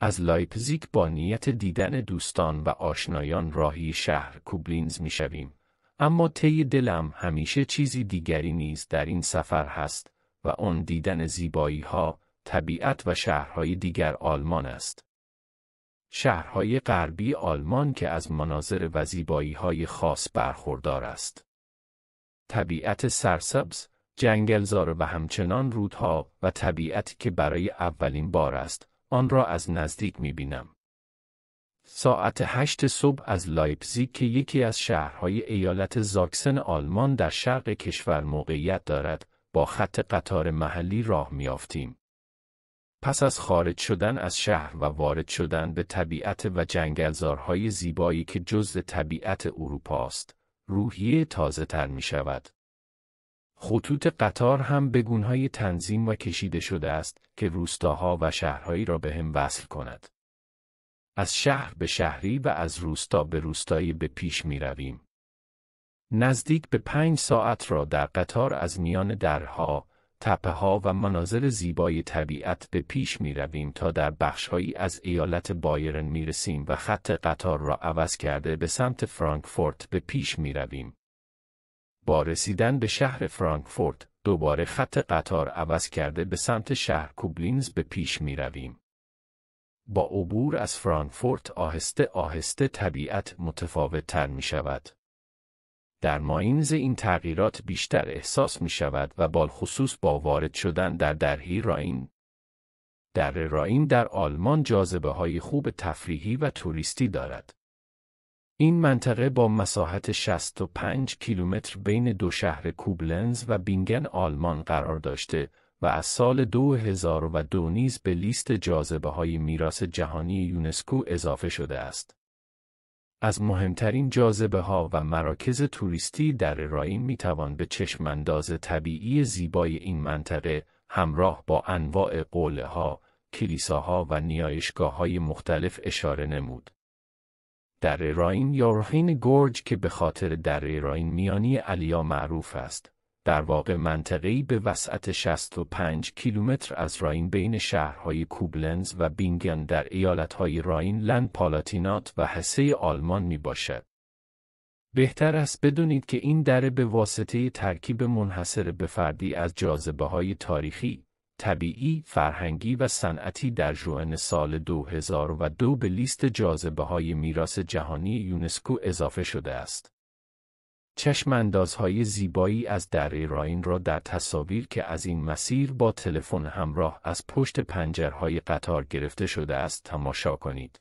از لایپزیگ با نیت دیدن دوستان و آشنایان راهی شهر کوبلینز می شویم. اما طی دلم همیشه چیزی دیگری نیز در این سفر هست و آن دیدن زیبایی ها، طبیعت و شهرهای دیگر آلمان است. شهرهای غربی آلمان که از مناظر و زیبایی های خاص برخوردار است. طبیعت سرسبز، جنگلزار و همچنان رودها و طبیعتی که برای اولین بار است آن را از نزدیک می بینم. ساعت هشت صبح از لایپزیگ که یکی از شهرهای ایالت زاکسن آلمان در شرق کشور موقعیت دارد، با خط قطار محلی راه میافتیم. پس از خارج شدن از شهر و وارد شدن به طبیعت و جنگلزارهای زیبایی که جزء طبیعت اروپا است، روحیه تازه تر می شود. خطوط قطار هم به گونهای تنظیم و کشیده شده است که روستاها و شهرهایی را به هم وصل کند. از شهر به شهری و از روستا به روستایی به پیش می رویم. نزدیک به پنج ساعت را در قطار از میان درها، تپه ها و مناظر زیبای طبیعت به پیش می رویم تا در بخشهایی از ایالت بایرن می رسیم و خط قطار را عوض کرده به سمت فرانکفورت به پیش می رویم. با رسیدن به شهر فرانکفورت دوباره خط قطار عوض کرده به سمت شهر کوبلینز به پیش می رویم. با عبور از فرانکفورت آهسته آهسته طبیعت متفاوت تر می شود. در ماینز این تغییرات بیشتر احساس می شود و بالخصوص با وارد شدن در درهی راین. در راین در آلمان جاذبه های خوب تفریحی و توریستی دارد. این منطقه با مساحت 65 کیلومتر بین دو شهر کوبلنز و بینگن آلمان قرار داشته و از سال 2002 نیز به لیست جاذبه های میراث جهانی یونسکو اضافه شده است. از مهمترین جاذبه ها و مراکز توریستی در راین می توان به چشمانداز طبیعی زیبای این منطقه همراه با انواع قوله ها، کلیساها و نیایشگاه های مختلف اشاره نمود. در راین یا راین گرج که به خاطر در راین میانی علیا معروف است. در واقع منطقه‌ای به وسعت 65 کیلومتر از راین بین شهرهای کوبلنز و بینگن در ایالتهای راین لند پالاتینات و حسه آلمان می باشد. بهتر است بدونید که این دره به واسطه ترکیب منحصر به فردی از جاذبه های تاریخی، طبیعی، فرهنگی و صنعتی در جوان سال 2002 به لیست جاذبه های میراث جهانی یونسکو اضافه شده است. چشماندازهای زیبایی از دره راین را در تصاویر که از این مسیر با تلفن همراه از پشت پنجرهای قطار گرفته شده است تماشا کنید.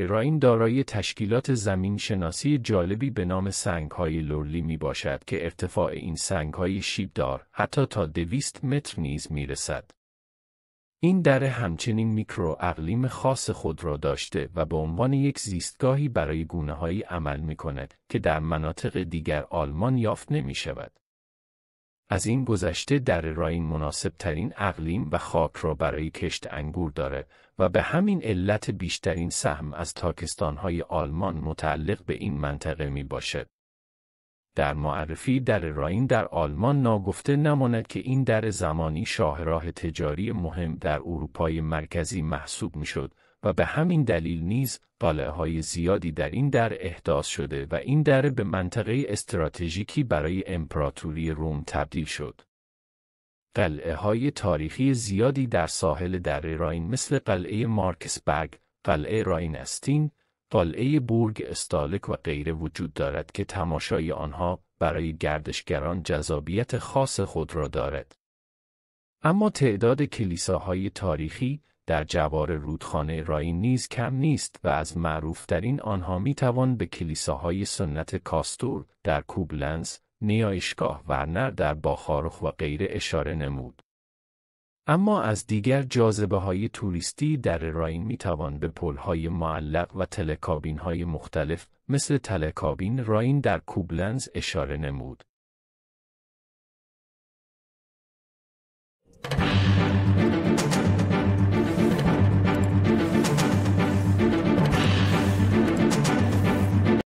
این دارای تشکیلات زمین شناسی جالبی به نام های لورلی می باشد که ارتفاع این شیب دار حتی تا دویست متر نیز می رسد. این دره همچنین میکرو اقلیم خاص خود را داشته و به عنوان یک زیستگاهی برای گونه عمل می کند که در مناطق دیگر آلمان یافت نمی شود. از این گذشته در راین مناسب ترین اقلیم و خاک را برای کشت انگور داره و به همین علت بیشترین سهم از تاکستانهای آلمان متعلق به این منطقه می باشد. در معرفی در راین در آلمان ناگفته نماند که این در زمانی شاهراه تجاری مهم در اروپای مرکزی محسوب شد، و به همین دلیل نیز قلعه های زیادی در این در احداث شده و این دره به منطقه استراتژیکی برای امپراتوری روم تبدیل شد. قلعه های تاریخی زیادی در ساحل دره راین مثل قلعه مارکسبرگ، قلعه راین استین، قلعه بورگ استالک و غیره وجود دارد که تماشای آنها برای گردشگران جذابیت خاص خود را دارد. اما تعداد کلیساهای تاریخی در جوار رودخانه راین نیز کم نیست و از معروفترین آنها توان به کلیساهای سنت کاستور در کوبلنز، نیایشگاه ورنر در باخارخ و غیره اشاره نمود. اما از دیگر جاذبه های توریستی در راین می توان به پل های معلق و تلکابین های مختلف مثل تلکابین راین در کوبلنز اشاره نمود.